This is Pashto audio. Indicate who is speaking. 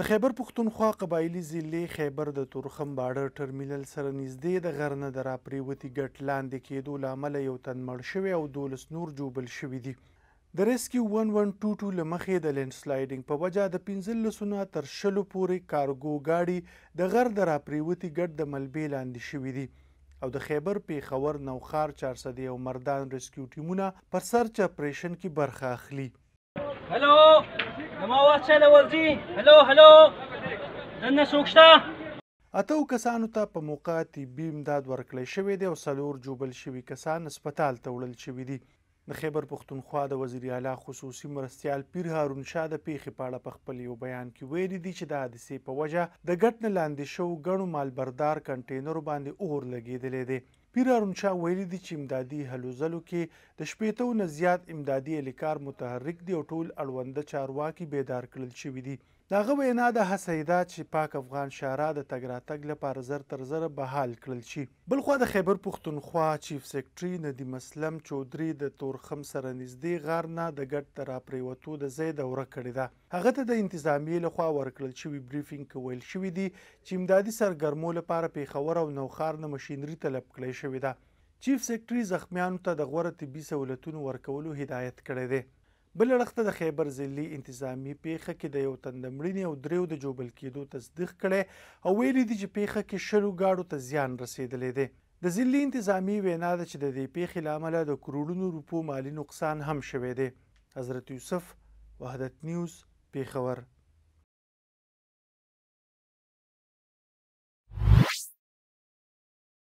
Speaker 1: د خیبر پښتونخوا قبایلی ضلع خیبر د تورخم باډر ټرمینل سره نږدې د غرنه د راپریوتي ګټ لاندې کېدو له امله یو تن مړ شوی او دولس نور جوبل شوي دي د ریسکیو 1122 له مخې د لینډسلایډینګ په وجه د 15 سونه تر شلو پورې کارګو گاډي د غر د راپریوتي ګټ د ملبې لاندې شوي دي او د خیبر پیښور نوخار 400 او مردان ریسکیو ټیمونه پر سرچ اپریشن کې برخه اخلي
Speaker 2: هلو دماوات څه ډول دي هلو هلو دنه څوک شته
Speaker 1: اته کسانو ته په موقع طبي امداد ورکړل شوې دی او څلور جوبل شوي کسان هسپتال ته وړل شوي دي د خیبر پښتونخوا د وزیر اعلی خصوصي مرستيال پیر هارون شاه د پیښې په اړه په خپل یو بیان کې ویلي دي چې د حادثې په وجه د ګټن لاندې شو غنو مالبردار کنټینر باندې اور لګیدلې دي پیر ارونشا ویلي دي چې امدادي هلو ځلو کې د شپېتو نه زیات امدادي الیکار متحرک دي او ټول اړونده چارواکي بیدار کړل شوي دي د هغه وینا د هڅه ده چې پاک افغان شاره د تګ راتګ لپاره زر تر زره بحال کړل شي بلخوا د خیبر پښتونخوا چیف سیکرټري ندیم اسلم چودري د تورخم سره نږدې غار نه د ګډ تر پریوتو د زید دوره کړې ده هغه ته د انتظامی لخوا ورکړل شوی بریفینګ کول شوې دي چې امدادي سرګرمو لپاره پیښور او نوخار نه ماشينري طلب کړی شوې ده چیف سیکرټري زخمیانو ته د غوړه طبي سہولتونو ورکولو هدایت کړی دی بل لړخته د خیبر ضلعي انتظامی پیخه کې د یو تندمړینې او دریو د جوبل کېدو تصدیق کړي او ویلي دي چې پیخه کې شلو گاډو ته زیان رسیدلی دی د ضلعي انتظامی وینا ده چې د دې پیخې لامل د کروڑونو روپو مالی نقصان هم شوی دی حضرت یوسف وحدت نیوز پیښور